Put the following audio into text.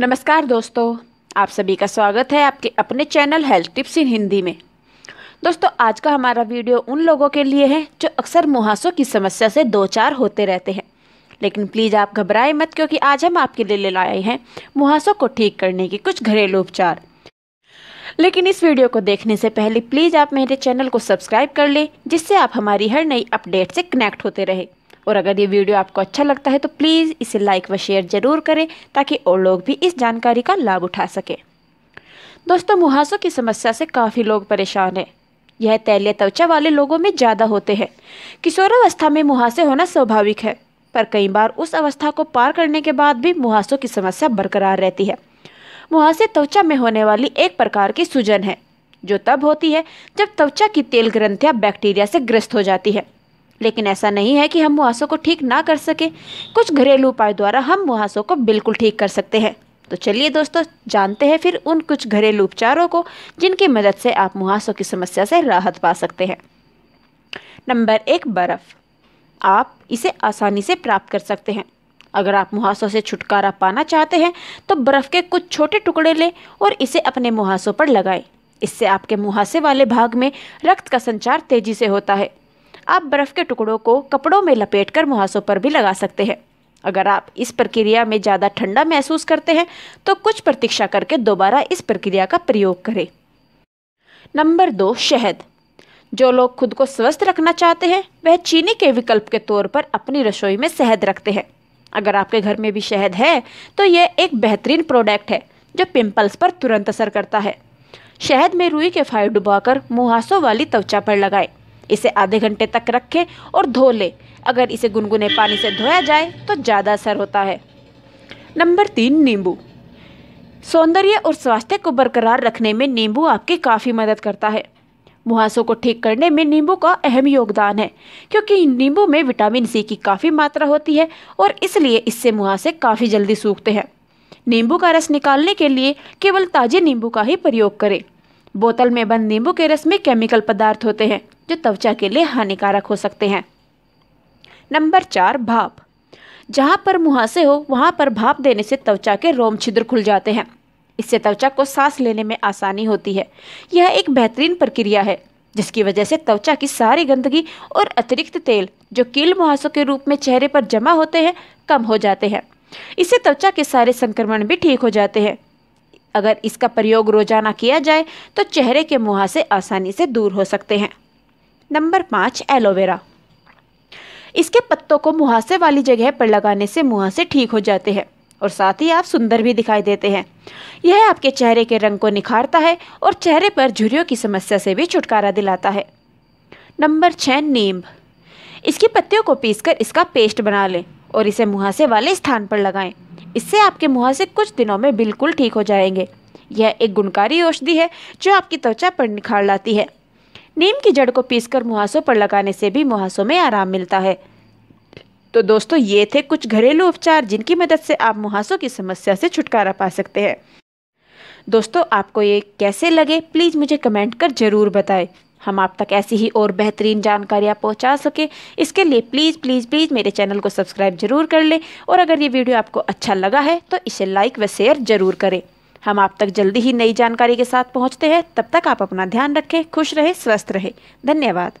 नमस्कार दोस्तों आप सभी का स्वागत है आपके अपने channel health tips in Hindi में दोस्तों आज का हमारा वीडियो उन लोगों के लिए है जो अक्सर मुहासों की समस्या से दो चार होते रहते हैं लेकिन प्लीज़ आप घबराएं मत क्योंकि आज हम आपके लिए ले लाए हैं मुहासों को ठीक करने के कुछ घरेलू उपचार लेकिन इस वीडियो को देखने से पहले प्लीज़ आप मेरे चैनल को सब्सक्राइब कर लें जिससे आप हमारी हर नई अपडेट से कनेक्ट होते रहें और अगर ये वीडियो आपको अच्छा लगता है तो प्लीज़ इसे लाइक व शेयर ज़रूर करें ताकि और लोग भी इस जानकारी का लाभ उठा सकें दोस्तों मुहासों की समस्या से काफ़ी लोग परेशान हैं यह तैलीय त्वचा वाले लोगों में ज़्यादा होते हैं किशोरावस्था में मुहासे होना स्वाभाविक है पर कई बार उस अवस्था को पार करने के बाद भी मुहासों की समस्या बरकरार रहती है मुहासे त्वचा में होने वाली एक प्रकार की सूजन है जो तब होती है जब त्वचा की तेल ग्रंथियां बैक्टीरिया से ग्रस्त हो जाती है लेकिन ऐसा नहीं है कि हम मुहासों को ठीक ना कर सकें कुछ घरेलू उपाय द्वारा हम मुहासों को बिल्कुल ठीक कर सकते हैं तो चलिए दोस्तों जानते हैं फिर उन कुछ घरेलू उपचारों को जिनकी मदद से आप मुहासों की समस्या से राहत पा सकते हैं नंबर एक बर्फ़ आप इसे आसानी से प्राप्त कर सकते हैं अगर आप मुहासों से छुटकारा पाना चाहते हैं तो बर्फ़ के कुछ छोटे टुकड़े लें और इसे अपने मुहासों पर लगाएं इससे आपके मुहासे वाले भाग में रक्त का संचार तेज़ी से होता है आप बर्फ़ के टुकड़ों को कपड़ों में लपेट कर मुहासों पर भी लगा सकते हैं अगर आप इस प्रक्रिया में ज़्यादा ठंडा महसूस करते हैं तो कुछ प्रतीक्षा करके दोबारा इस प्रक्रिया का प्रयोग करें नंबर दो शहद जो लोग खुद को स्वस्थ रखना चाहते हैं वह चीनी के विकल्प के तौर पर अपनी रसोई में शहद रखते हैं अगर आपके घर में भी शहद है तो यह एक बेहतरीन प्रोडक्ट है जो पिंपल्स पर तुरंत असर करता है शहद में रुई के फायर डुबाकर मुहासों वाली त्वचा पर लगाएं इसे आधे घंटे तक रखें और धो लें अगर इसे गुनगुने पानी से धोया जाए तो ज़्यादा असर होता है नंबर तीन नींबू सौंदर्य और स्वास्थ्य को बरकरार रखने में नींबू आपकी काफ़ी मदद करता है मुहासों को ठीक करने में नींबू का अहम योगदान है क्योंकि नींबू में विटामिन सी की काफ़ी मात्रा होती है और इसलिए इससे मुहासे काफ़ी जल्दी सूखते हैं नींबू का रस निकालने के लिए केवल ताजे नींबू का ही प्रयोग करें बोतल में बंद नींबू के रस में केमिकल पदार्थ होते हैं जो त्वचा के लिए हानिकारक हो सकते हैं नंबर चार भाप जहाँ पर मुहासे हो वहाँ पर भाप देने से त्वचा के रोम छिद्र खुल जाते हैं इससे त्वचा को सांस लेने में आसानी होती है यह एक बेहतरीन प्रक्रिया है जिसकी वजह से त्वचा की सारी गंदगी और अतिरिक्त तेल जो कील मुहासों के रूप में चेहरे पर जमा होते हैं कम हो जाते हैं इससे त्वचा के सारे संक्रमण भी ठीक हो जाते हैं अगर इसका प्रयोग रोजाना किया जाए तो चेहरे के मुहासे आसानी से दूर हो सकते हैं नंबर पाँच एलोवेरा इसके पत्तों को मुहासे वाली जगह पर लगाने से मुहासे ठीक हो जाते हैं और साथ ही आप सुंदर भी दिखाई देते हैं यह आपके चेहरे के रंग को निखारता है और चेहरे पर झुरियों की समस्या से भी छुटकारा दिलाता है नंबर छः नीम इसकी पत्तियों को पीसकर इसका पेस्ट बना लें और इसे मुहासे वाले स्थान पर लगाएं इससे आपके मुहासे कुछ दिनों में बिल्कुल ठीक हो जाएंगे यह एक गुणकारी औषधि है जो आपकी त्वचा पर निखार लाती है नीम की जड़ को पीसकर मुहासों पर लगाने से भी मुहासों में आराम मिलता है तो दोस्तों ये थे कुछ घरेलू उपचार जिनकी मदद से आप मुहासों की समस्या से छुटकारा पा सकते हैं दोस्तों आपको ये कैसे लगे प्लीज़ मुझे कमेंट कर ज़रूर बताएं हम आप तक ऐसी ही और बेहतरीन जानकारियाँ पहुँचा सकें इसके लिए प्लीज़ प्लीज़ प्लीज़ मेरे चैनल को सब्सक्राइब जरूर कर लें और अगर ये वीडियो आपको अच्छा लगा है तो इसे लाइक व शेयर ज़रूर करें हम आप तक जल्दी ही नई जानकारी के साथ पहुंचते हैं तब तक आप अपना ध्यान रखें खुश रहें स्वस्थ रहें धन्यवाद